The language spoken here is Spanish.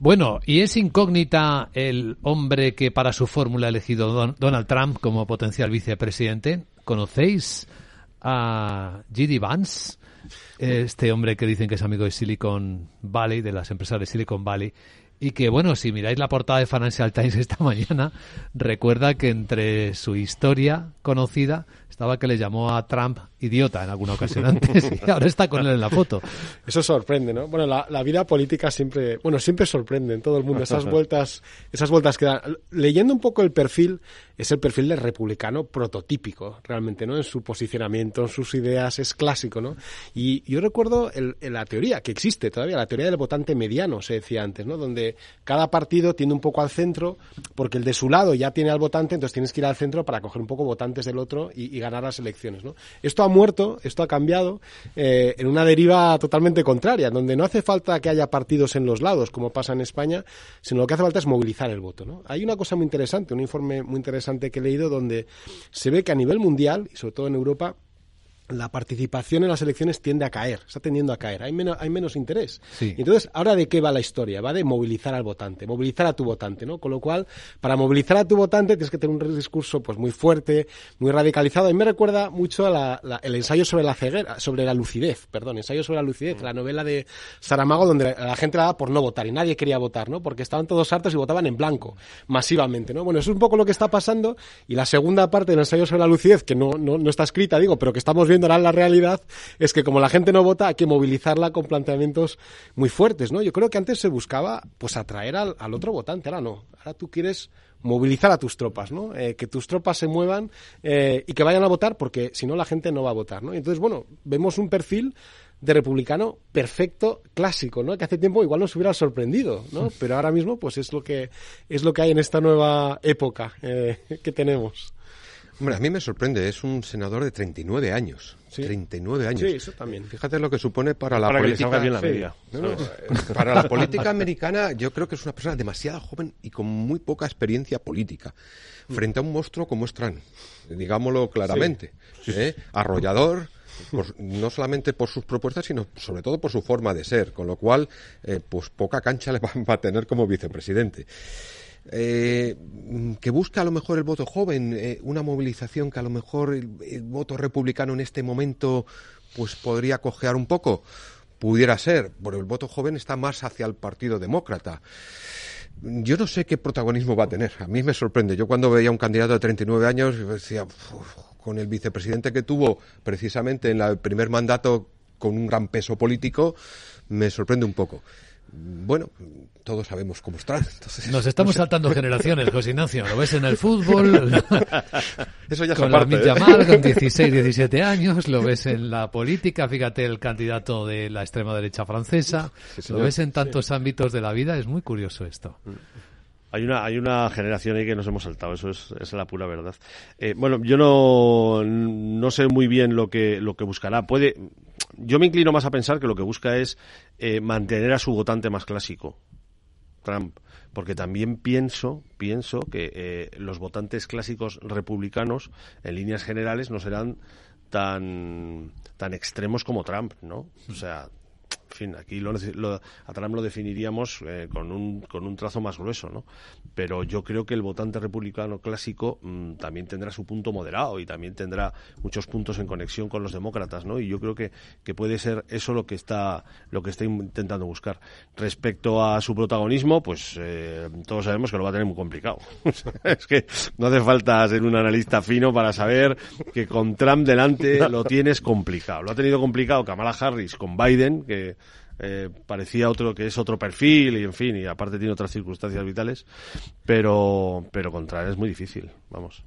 Bueno, y es incógnita el hombre que para su fórmula ha elegido Donald Trump como potencial vicepresidente. ¿Conocéis a G.D. Vance? Este hombre que dicen que es amigo de Silicon Valley, de las empresas de Silicon Valley, y que, bueno, si miráis la portada de Financial Times esta mañana, recuerda que entre su historia conocida estaba que le llamó a Trump idiota en alguna ocasión antes y ahora está con él en la foto. Eso sorprende, ¿no? Bueno, la, vida política siempre, bueno, siempre sorprende en todo el mundo. Esas vueltas, esas vueltas que dan. Leyendo un poco el perfil, es el perfil del republicano prototípico, realmente, ¿no? En su posicionamiento, en sus ideas, es clásico, ¿no? Y yo recuerdo el, la teoría que existe todavía, la teoría del votante mediano, se decía antes, ¿no? Donde cada partido tiende un poco al centro, porque el de su lado ya tiene al votante, entonces tienes que ir al centro para coger un poco votantes del otro y, ganar las elecciones. Esto ha muerto, esto ha cambiado eh, en una deriva totalmente contraria, donde no hace falta que haya partidos en los lados, como pasa en España, sino lo que hace falta es movilizar el voto. Hay una cosa muy interesante, un informe muy interesante que he leído, donde se ve que a nivel mundial, y sobre todo en Europa, la participación en las elecciones tiende a caer, está tendiendo a caer, hay menos, hay menos interés. entonces, ¿ahora de qué va la historia? Va de movilizar al votante, movilizar a tu votante, ¿no? Con lo cual, para movilizar a tu votante tienes que tener un discurso pues muy fuerte, muy radicalizado. Y me recuerda mucho a la, el ensayo sobre la ceguera, sobre la lucidez, perdón, ensayo sobre la lucidez, la novela de Saramago donde la gente la daba por no votar y nadie quería votar, ¿no? Porque estaban todos hartos y votaban en blanco, masivamente, ¿no? Bueno, eso es un poco lo que está pasando y la segunda parte del ensayo sobre la lucidez, que no, no, no está escrita, digo, pero que estamos viendo la realidad es que como la gente no vota, hay que movilizarla con planteamientos muy fuertes, ¿no? Yo creo que antes se buscaba, pues, atraer al, otro votante, ahora no. Ahora tú quieres movilizar a tus tropas, ¿no? Eh, que tus tropas se muevan eh, y que vayan a votar, porque si no la gente no va a votar, ¿no? entonces, bueno, vemos un perfil de republicano perfecto, clásico, ¿no? Que hace tiempo igual nos hubiera sorprendido, ¿no? Pero ahora mismo, pues es lo que es lo que hay en esta nueva época eh, que tenemos. Hombre, a mí me sorprende, es un senador de 39 años. ¿Sí? 39 años. eso también. Fíjate lo que supone para la política. Eh, para la política americana, yo creo que es una persona demasiado joven y con muy poca experiencia política. Mm. Frente a un monstruo como es Trump, digámoslo claramente. ¿eh? Arrollador. no solamente por sus propuestas, sino sobre todo por su forma de ser, con lo cual, eh, pues poca cancha le va a tener como vicepresidente. Eh, que busca a lo mejor el voto joven, eh, una movilización que a lo mejor el, voto republicano en este momento pues podría cojear un poco. Pudiera ser, pero el voto joven está más hacia el Partido Demócrata. Yo no sé qué protagonismo va a tener. A mí me sorprende. Yo cuando veía a un candidato de 39 años decía, con el vicepresidente que tuvo precisamente en el primer mandato con un gran peso político, me sorprende un poco bueno, todos sabemos cómo está. Nos estamos saltando generaciones, José Ignacio. Lo ves en el fútbol. Eso ya con parte, la ¿eh? con 16, 17 años. Lo ves en la política. Fíjate el candidato de la extrema derecha francesa. lo ves en tantos ámbitos de la vida. Es muy curioso esto. Hay una, hay una generación ahí que nos hemos saltado, eso es, la pura verdad. Eh, bueno, yo no, sé muy bien lo que, lo que buscará. Puede, yo me inclino más a pensar que lo que busca es eh, mantener a su votante más clásico, Trump, porque también pienso, pienso que eh, los votantes clásicos republicanos, en líneas generales, no serán tan, tan extremos como Trump, ¿no? O sea, en fin, aquí lo, a Trump lo definiríamos eh, con, un, con un trazo más grueso, ¿no? Pero yo creo que el votante republicano clásico mm, también tendrá su punto moderado y también tendrá muchos puntos en conexión con los demócratas, ¿no? Y yo creo que, que puede ser eso lo que está lo que está intentando buscar. Respecto a su protagonismo, pues eh, todos sabemos que lo va a tener muy complicado. es que no hace falta ser un analista fino para saber que con Trump delante lo tienes complicado. Lo ha tenido complicado Kamala Harris con Biden, que eh, parecía otro que es otro perfil y en fin y aparte tiene otras circunstancias vitales pero pero contra él es muy difícil vamos